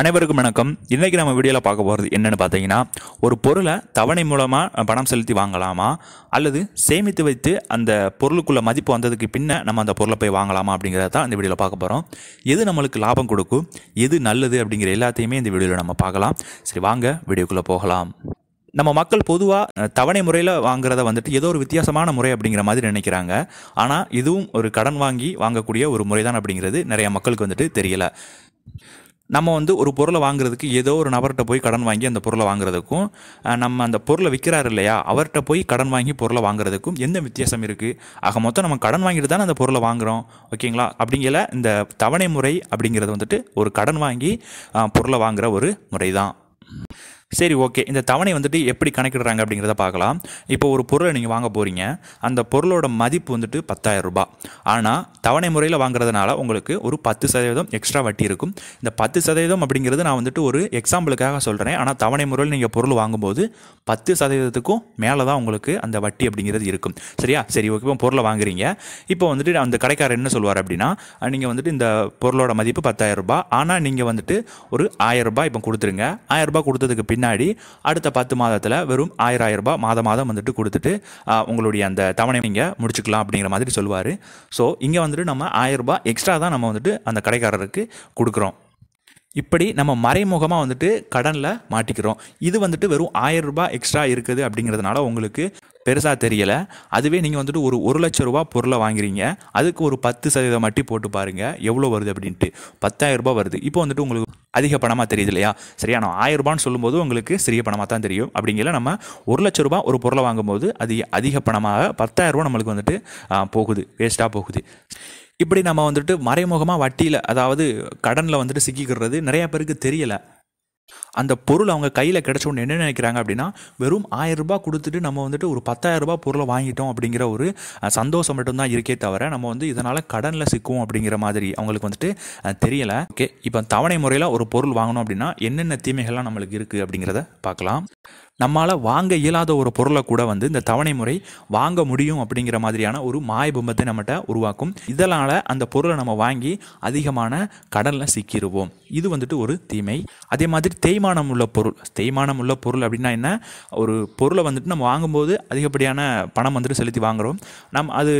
அனைவருக்கும் வணக்கம் இன்றைக்கி நம்ம வீடியோவில் பார்க்க போகிறது என்னென்னு பார்த்தீங்கன்னா ஒரு பொருளை தவணை மூலமாக பணம் செலுத்தி வாங்கலாமா அல்லது சேமித்து வைத்து அந்த பொருளுக்குள்ள மதிப்பு வந்ததுக்கு பின்ன நம்ம அந்த பொருளை போய் வாங்கலாமா அப்படிங்கிறத தான் இந்த வீடியோவில் பார்க்க போகிறோம் எது நம்மளுக்கு லாபம் கொடுக்கும் எது நல்லது அப்படிங்கிற எல்லாத்தையுமே இந்த வீடியோவில் நம்ம பார்க்கலாம் சரி வாங்க வீடியோக்குள்ளே போகலாம் நம்ம மக்கள் பொதுவாக தவணை முறையில் வாங்குறத வந்துட்டு ஏதோ ஒரு வித்தியாசமான முறை அப்படிங்கிற மாதிரி நினைக்கிறாங்க ஆனால் இதுவும் ஒரு கடன் வாங்கி வாங்கக்கூடிய ஒரு முறை தான் அப்படிங்கிறது நிறைய மக்களுக்கு வந்துட்டு தெரியலை நம்ம வந்து ஒரு பொருளை வாங்குறதுக்கு ஏதோ ஒரு நபர்கிட்ட போய் கடன் வாங்கி அந்த பொருளை வாங்குறதுக்கும் நம்ம அந்த பொருளை விற்கிறாரு இல்லையா அவர்கிட்ட போய் கடன் வாங்கி பொருளை வாங்குறதுக்கும் எந்த வித்தியாசம் இருக்குது ஆக மொத்தம் நம்ம கடன் வாங்கிட்டு தானே அந்த பொருளை வாங்குகிறோம் ஓகேங்களா அப்படிங்கிற இந்த தவணை முறை அப்படிங்கிறது வந்துட்டு ஒரு கடன் வாங்கி பொருளை வாங்குகிற ஒரு முறை தான் சரி ஓகே இந்த தவணை வந்துட்டு எப்படி கணக்கிடுறாங்க அப்படிங்கிறத பார்க்கலாம் இப்போ ஒரு பொருளை நீங்கள் வாங்க போகிறீங்க அந்த பொருளோட மதிப்பு வந்துட்டு பத்தாயிரம் ரூபாய் ஆனால் தவணை முறையில் வாங்குறதுனால உங்களுக்கு ஒரு பத்து சதவீதம் எக்ஸ்ட்ரா வட்டி இருக்கும் இந்த பத்து சதவீதம் அப்படிங்கிறது நான் வந்துட்டு ஒரு எக்ஸாம்பிளுக்காக சொல்கிறேன் ஆனால் தவணை முறையில் நீங்கள் பொருள் வாங்கும்போது பத்து சதவீதத்துக்கும் மேலே தான் உங்களுக்கு அந்த வட்டி அப்படிங்கிறது இருக்கும் சரியா சரி ஓகே இப்போ பொருளை வாங்குறீங்க இப்போ வந்துட்டு அந்த கடைக்காரர் என்ன சொல்லுவார் அப்படின்னா நீங்கள் வந்துட்டு இந்த பொருளோட மதிப்பு பத்தாயிரம் ரூபாய் ஆனால் நீங்கள் வந்துட்டு ஒரு ஆயிரம் ரூபாய் இப்போ கொடுத்துருங்க ஆயிரம் ரூபாய் கொடுத்ததுக்கு பின் பின்னாடி அடுத்த பத்து மாதத்தில் வெறும் ஆயிரம் ஆயிரம் ரூபாய் மாதம் மாதம் வந்துட்டு கொடுத்துட்டு உங்களுடைய அந்த தவணை நீங்கள் முடிச்சுக்கலாம் அப்படிங்கிற மாதிரி சொல்லுவார் ஸோ இங்கே வந்துட்டு நம்ம ஆயிரம் ரூபாய் எக்ஸ்ட்ரா தான் நம்ம வந்துட்டு அந்த கடைக்காரருக்கு கொடுக்குறோம் இப்படி நம்ம மறைமுகமாக வந்துட்டு கடனில் மாட்டிக்கிறோம் இது வந்துட்டு வெறும் ஆயிரம் ரூபாய் எக்ஸ்ட்ரா இருக்குது அப்படிங்கிறதுனால உங்களுக்கு பெருசாக தெரியலை அதுவே நீங்கள் வந்துட்டு ஒரு ஒரு லட்ச ரூபா பொருளை வாங்குறீங்க அதுக்கு ஒரு பத்து சதவீதம் மட்டும் போட்டு பாருங்கள் எவ்வளோ வருது அப்படின்ட்டு பத்தாயிரம் ரூபாய் வருது இப்போ வந்துட்டு உங்களுக்கு அதிக பணமாக தெரியுது இல்லையா சரியா நான் ஆயிரம் ரூபான்னு சொல்லும்போது உங்களுக்கு சிறிய பணமாக தான் தெரியும் அப்படிங்கிற நம்ம ஒரு லட்ச ரூபா ஒரு பொருளை வாங்கும்போது அது அதிக பணமாக பத்தாயிரம் ரூபா நம்மளுக்கு வந்துட்டு போகுது வேஸ்ட்டாக போகுது இப்படி நம்ம வந்துட்டு மறைமுகமாக வட்டியில் அதாவது கடனில் வந்துட்டு சிக்கிக்கிறது நிறையா பேருக்கு தெரியலை அந்த பொருள் அவங்க கையில் கிடச்ச என்ன நினைக்கிறாங்க அப்படின்னா வெறும் ஆயிரம் ரூபாய் கொடுத்துட்டு நம்ம வந்துட்டு ஒரு பத்தாயிரம் ரூபாய் பொருளை வாங்கிட்டோம் அப்படிங்கிற ஒரு சந்தோஷம் மட்டும்தான் இருக்கே தவிர நம்ம வந்து இதனால் கடனில் சிக்குவோம் அப்படிங்கிற மாதிரி அவங்களுக்கு வந்துட்டு தெரியலை ஓகே இப்போ தவணை முறையில் ஒரு பொருள் வாங்கணும் அப்படின்னா என்னென்ன தீமைகள்லாம் நம்மளுக்கு இருக்குது அப்படிங்கிறத பார்க்கலாம் நம்மளால் வாங்க இயலாத ஒரு பொருளை கூட வந்து இந்த தவணை முறை வாங்க முடியும் அப்படிங்கிற மாதிரியான ஒரு மாய நம்மகிட்ட உருவாக்கும் இதனால் அந்த பொருளை நம்ம வாங்கி அதிகமான கடலில் சிக்கிடுவோம் இது வந்துட்டு ஒரு தீமை அதே மாதிரி தேய்மானம் உள்ள பொருள் தேய்மானம் உள்ள பொருள் அப்படின்னா என்ன ஒரு பொருளை வந்துட்டு நம்ம வாங்கும்போது அதிகப்படியான பணம் வந்துட்டு செலுத்தி வாங்குகிறோம் நம் அது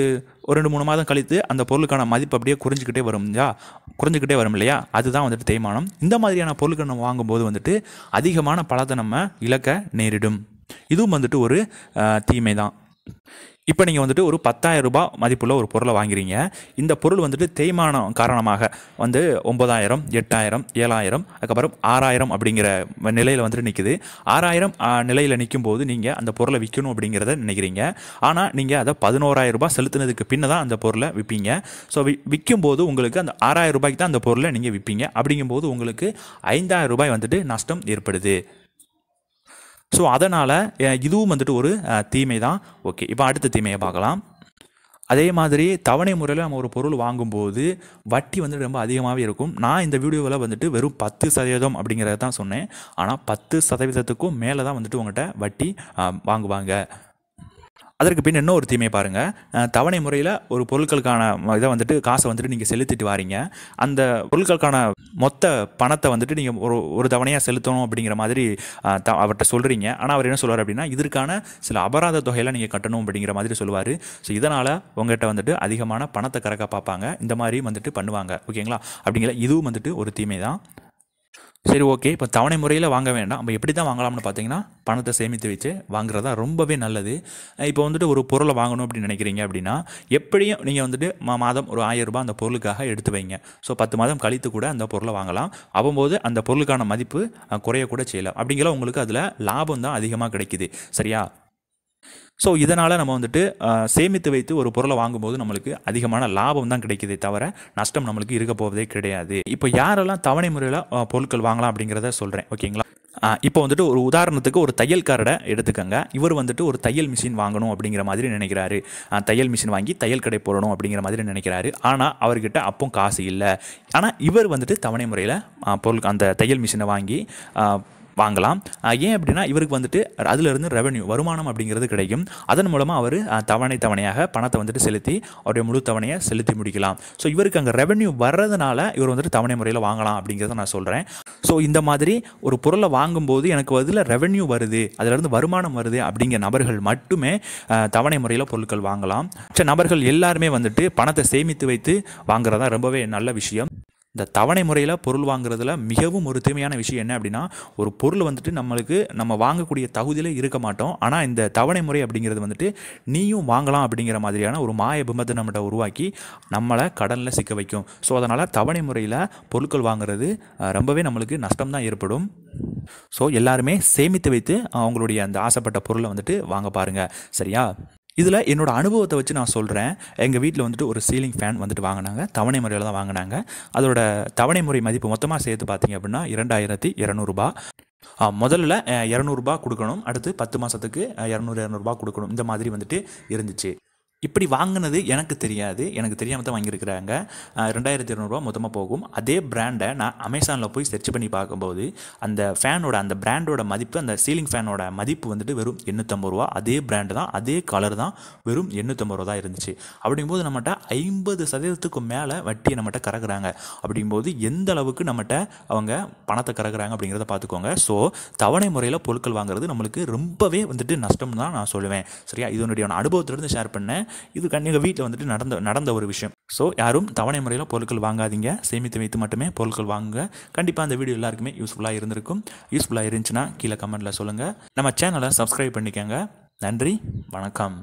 ஒரு ரெண்டு மூணு மாதம் கழித்து அந்த பொருளுக்கான மதிப்பு அப்படியே குறைஞ்சிக்கிட்டே வரும் இல்லையா குறைஞ்சிக்கிட்டே வரும் இல்லையா அதுதான் வந்துட்டு தேய்மானம் இந்த மாதிரியான பொருட்கள் நம்ம வாங்கும்போது வந்துட்டு அதிகமான பலத்தை நம்ம இழக்க நேரிடும் இதுவும் வந்துட்டு ஒரு தீமை தான் இப்போ நீங்கள் வந்துட்டு ஒரு பத்தாயிரம் ரூபாய் மதிப்புள்ள ஒரு பொருளை வாங்குறீங்க இந்த பொருள் வந்துட்டு தேய்மானம் காரணமாக வந்து ஒம்பதாயிரம் எட்டாயிரம் ஏழாயிரம் அதுக்கப்புறம் ஆறாயிரம் அப்படிங்கிற நிலையில் வந்துட்டு நிற்குது ஆறாயிரம் நிலையில் நிற்கும் போது நீங்கள் அந்த பொருளை விற்கணும் அப்படிங்கிறத நினைக்கிறீங்க ஆனால் நீங்கள் அதை பதினோராயிரம் ரூபாய் செலுத்தினதுக்கு பின்ன தான் அந்த பொருளை விற்பீங்க ஸோ வி விற்கும்போது உங்களுக்கு அந்த ஆறாயிரம் ரூபாய்க்கு தான் அந்த பொருளை நீங்கள் விற்பீங்க அப்படிங்கும்போது உங்களுக்கு ஐந்தாயிரம் ரூபாய் வந்துட்டு நஷ்டம் ஏற்படுது ஸோ அதனால் இதுவும் வந்துட்டு ஒரு தீமை தான் ஓகே இப்போ அடுத்த தீமையை பார்க்கலாம் அதே மாதிரி தவணை முறையில் நம்ம ஒரு பொருள் வாங்கும்போது வட்டி வந்துட்டு ரொம்ப அதிகமாகவே இருக்கும் நான் இந்த வீடியோவில் வந்துட்டு வெறும் பத்து சதவீதம் அப்படிங்கிறத தான் சொன்னேன் ஆனால் பத்து சதவீதத்துக்கும் மேலே தான் வந்துட்டு உங்கள்கிட்ட வட்டி வாங்குவாங்க அதற்கு பின் இன்னொரு ஒரு தீமை பாருங்கள் தவணை முறையில் ஒரு பொருட்களுக்கான இதை வந்துட்டு காசை வந்துட்டு நீங்கள் செலுத்திட்டு வாரீங்க அந்த பொருட்களுக்கான மொத்த பணத்தை வந்துட்டு நீங்கள் ஒரு ஒரு தவணையாக செலுத்தணும் அப்படிங்கிற மாதிரி த அவர்கிட்ட சொல்கிறீங்க ஆனால் அவர் என்ன சொல்வார் அப்படின்னா இதற்கான சில அபராத தொகையெல்லாம் நீங்கள் கட்டணும் அப்படிங்கிற மாதிரி சொல்லுவார் ஸோ இதனால் உங்கள்கிட்ட வந்துட்டு அதிகமான பணத்தை கறக்க பார்ப்பாங்க இந்த மாதிரி வந்துட்டு பண்ணுவாங்க ஓகேங்களா அப்படிங்கிற இதுவும் வந்துட்டு ஒரு தீமை தான் சரி ஓகே இப்போ தவணை முறையில் வாங்க வேண்டாம் நம்ம எப்படி தான் வாங்கலாம்னு பார்த்தீங்கன்னா பணத்தை சேமித்து வச்சு வாங்குறதா ரொம்பவே நல்லது இப்போ வந்துட்டு ஒரு பொருளை வாங்கணும் அப்படின்னு நினைக்கிறீங்க அப்படின்னா எப்படியும் நீங்கள் வந்துட்டு மாதம் ஒரு ஆயிரம் ரூபாய் அந்த பொருளுக்காக எடுத்து வைங்க ஸோ பத்து மாதம் கழித்து கூட அந்த பொருளை வாங்கலாம் அவ்வம்போது அந்த பொருளுக்கான மதிப்பு குறையக்கூட செய்யலாம் அப்படிங்கிற உங்களுக்கு அதில் லாபம் தான் அதிகமாக கிடைக்குது சரியா ஸோ இதனால் நம்ம வந்துட்டு சேமித்து வைத்து ஒரு பொருளை வாங்கும்போது நம்மளுக்கு அதிகமான லாபம் தான் கிடைக்கிதே தவிர நஷ்டம் நம்மளுக்கு இருக்க போவதே கிடையாது இப்போ யாரெல்லாம் தவணை முறையில் பொருட்கள் வாங்கலாம் அப்படிங்கிறத சொல்கிறேன் ஓகேங்களா இப்போ வந்துட்டு ஒரு உதாரணத்துக்கு ஒரு தையல்காரடை எடுத்துக்கங்க இவர் வந்துட்டு ஒரு தையல் மிஷின் வாங்கணும் அப்படிங்கிற மாதிரி நினைக்கிறாரு தையல் மிஷின் வாங்கி தையல் கடை போடணும் அப்படிங்கிற மாதிரி நினைக்கிறாரு ஆனால் அவர்கிட்ட அப்பவும் காசு இல்லை ஆனால் இவர் வந்துட்டு தவணை முறையில் பொருள் அந்த தையல் மிஷினை வாங்கி வாங்கலாம் ஏன் அப்படின்னா இவருக்கு வந்துட்டு அதிலிருந்து ரெவன்யூ வருமானம் அப்படிங்கிறது கிடைக்கும் அதன் மூலமாக அவர் தவணை தவணையாக பணத்தை வந்துட்டு செலுத்தி அவருடைய முழு தவணையை செலுத்தி முடிக்கலாம் ஸோ இவருக்கு அங்கே ரெவன்யூ வர்றதுனால இவர் வந்துட்டு தவணை முறையில் வாங்கலாம் அப்படிங்கிறத நான் சொல்கிறேன் ஸோ இந்த மாதிரி ஒரு பொருளை வாங்கும்போது எனக்கு அதில் ரெவன்யூ வருது அதிலிருந்து வருமானம் வருது அப்படிங்கிற நபர்கள் மட்டுமே தவணை முறையில் பொருட்கள் வாங்கலாம் சரி நபர்கள் எல்லாருமே வந்துட்டு பணத்தை சேமித்து வைத்து வாங்குறதா ரொம்பவே நல்ல விஷயம் இந்த தவணை முறையில் பொருள் வாங்குறதுல மிகவும் ஒரு தீமையான விஷயம் என்ன அப்படின்னா ஒரு பொருள் வந்துட்டு நம்மளுக்கு நம்ம வாங்கக்கூடிய தகுதியில் இருக்க மாட்டோம் ஆனால் இந்த தவணை முறை அப்படிங்கிறது வந்துட்டு நீயும் வாங்கலாம் அப்படிங்கிற மாதிரியான ஒரு மாய பிம்பத்தை நம்மகிட்ட உருவாக்கி நம்மளை கடலில் சிக்க வைக்கும் ஸோ அதனால் தவணை முறையில் பொருட்கள் வாங்குறது ரொம்பவே நம்மளுக்கு நஷ்டம் தான் ஏற்படும் ஸோ எல்லாருமே சேமித்து வைத்து அவங்களுடைய அந்த ஆசைப்பட்ட பொருளை வந்துட்டு வாங்க பாருங்கள் சரியா இதில் என்னோடய அனுபவத்தை வச்சு நான் சொல்கிறேன் எங்கள் வீட்டில் வந்துட்டு ஒரு சீலிங் ஃபேன் வந்துட்டு வாங்கினாங்க தவணை முறையில் தான் வாங்கினாங்க அதோட தவணை முறை மதிப்பு மொத்தமாக சேர்த்து பார்த்தீங்க அப்படின்னா இரண்டாயிரத்தி இரநூறுபா முதல்ல இரநூறுபா கொடுக்கணும் அடுத்து பத்து மாதத்துக்கு இரநூறு இரநூறுபா கொடுக்கணும் இந்த மாதிரி வந்துட்டு இருந்துச்சு இப்படி வாங்கினது எனக்கு தெரியாது எனக்கு தெரியாமல் தான் வாங்கியிருக்கிறாங்க ரெண்டாயிரத்தி இரநூறுவா மொத்தமாக போகும் அதே பிராண்டை நான் அமேசானில் போய் சர்ச் பண்ணி பார்க்கும்போது அந்த ஃபேனோட அந்த பிராண்டோட மதிப்பு அந்த சீலிங் ஃபேனோட மதிப்பு வந்துட்டு வெறும் எண்ணூற்றம்பது ரூபா அதே பிராண்டு தான் அதே கலர் தான் வெறும் எண்ணூற்றம்பது ரூபா தான் இருந்துச்சு அப்படிங்கும்போது நம்மகிட்ட ஐம்பது சதவீதத்துக்கு மேலே வட்டியை நம்மகிட்ட கறக்குறாங்க அப்படிங்கும்போது எந்த அளவுக்கு நம்மகிட்ட அவங்க பணத்தை கறக்குறாங்க அப்படிங்கிறத பார்த்துக்கோங்க ஸோ தவணை முறையில் பொருட்கள் வாங்குறது நம்மளுக்கு ரொம்பவே வந்துட்டு நஷ்டம் தான் நான் சொல்லுவேன் சரியா இதனுடைய அனுபவத்திலிருந்து ஷேர் பண்ணேன் இது எங்கள் வீட்டில் வந்துட்டு நடந்த நடந்த ஒரு விஷயம் ஸோ யாரும் தவணை முறையில் பொருட்கள் வாங்காதீங்க சேமித்து வைத்து மட்டுமே பொருட்கள் வாங்குங்க கண்டிப்பாக அந்த வீடியோ எல்லாருக்குமே யூஸ்ஃபுல்லாக இருந்திருக்கும் யூஸ்ஃபுல்லாக இருந்துச்சுன்னா கீழே கமெண்ட்டில் சொல்லுங்கள் நம்ம சேனலை சப்ஸ்கிரைப் பண்ணிக்கோங்க நன்றி வணக்கம்